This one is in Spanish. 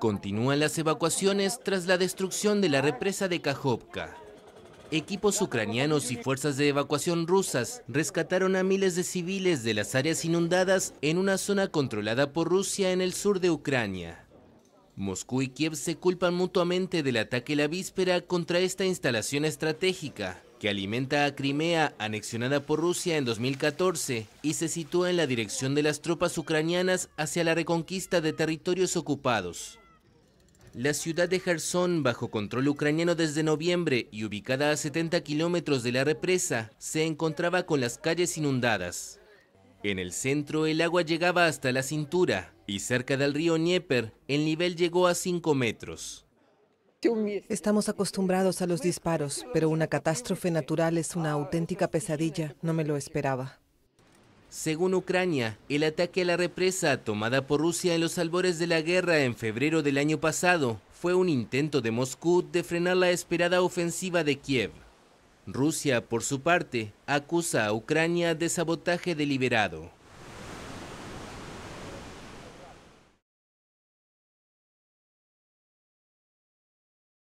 Continúan las evacuaciones tras la destrucción de la represa de Kajovka. Equipos ucranianos y fuerzas de evacuación rusas rescataron a miles de civiles de las áreas inundadas en una zona controlada por Rusia en el sur de Ucrania. Moscú y Kiev se culpan mutuamente del ataque la víspera contra esta instalación estratégica, que alimenta a Crimea, anexionada por Rusia en 2014, y se sitúa en la dirección de las tropas ucranianas hacia la reconquista de territorios ocupados. La ciudad de Kherson, bajo control ucraniano desde noviembre y ubicada a 70 kilómetros de la represa, se encontraba con las calles inundadas. En el centro el agua llegaba hasta la cintura y cerca del río Dnieper el nivel llegó a 5 metros. Estamos acostumbrados a los disparos, pero una catástrofe natural es una auténtica pesadilla. No me lo esperaba. Según Ucrania, el ataque a la represa tomada por Rusia en los albores de la guerra en febrero del año pasado fue un intento de Moscú de frenar la esperada ofensiva de Kiev. Rusia, por su parte, acusa a Ucrania de sabotaje deliberado.